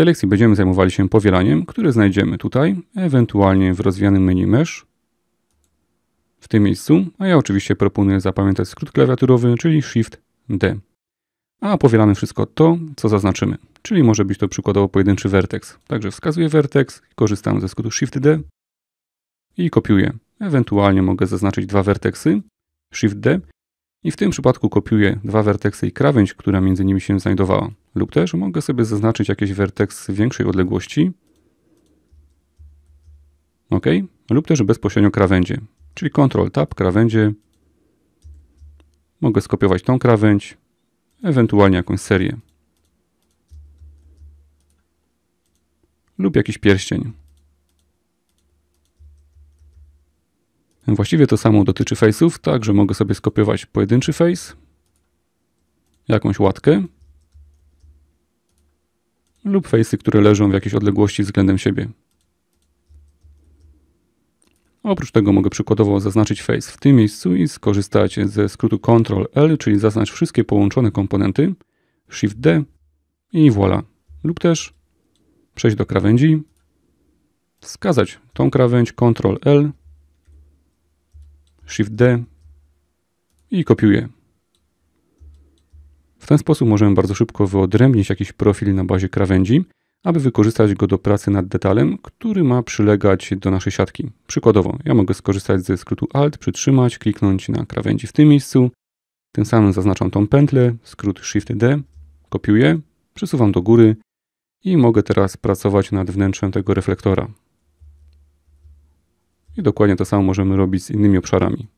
tej lekcji będziemy zajmowali się powielaniem, które znajdziemy tutaj, ewentualnie w rozwianym menu Mesh, w tym miejscu, a ja oczywiście proponuję zapamiętać skrót klawiaturowy, czyli Shift D. A powielamy wszystko to, co zaznaczymy, czyli może być to przykładowo pojedynczy vertex. Także wskazuję vertex, korzystam ze skrótu Shift D i kopiuję. Ewentualnie mogę zaznaczyć dwa werteksy, Shift D i w tym przypadku kopiuję dwa werteksy i krawędź, która między nimi się znajdowała. Lub też mogę sobie zaznaczyć jakiś werteks większej odległości. OK. Lub też bezpośrednio krawędzie. Czyli Ctrl-Tab, krawędzie. Mogę skopiować tą krawędź, ewentualnie jakąś serię. Lub jakiś pierścień. Właściwie to samo dotyczy face'ów, także mogę sobie skopiować pojedynczy face, jakąś łatkę lub face'y, które leżą w jakiejś odległości względem siebie. Oprócz tego mogę przykładowo zaznaczyć face w tym miejscu i skorzystać ze skrótu Ctrl-L, czyli zaznacz wszystkie połączone komponenty, Shift-D i voila. Lub też przejść do krawędzi, wskazać tą krawędź Ctrl-L Shift D i kopiuję. W ten sposób możemy bardzo szybko wyodrębnić jakiś profil na bazie krawędzi, aby wykorzystać go do pracy nad detalem, który ma przylegać do naszej siatki. Przykładowo, ja mogę skorzystać ze skrótu Alt, przytrzymać, kliknąć na krawędzi w tym miejscu, tym samym zaznaczam tą pętlę, skrót Shift D, kopiuję, przesuwam do góry i mogę teraz pracować nad wnętrzem tego reflektora. I dokładnie to samo możemy robić z innymi obszarami.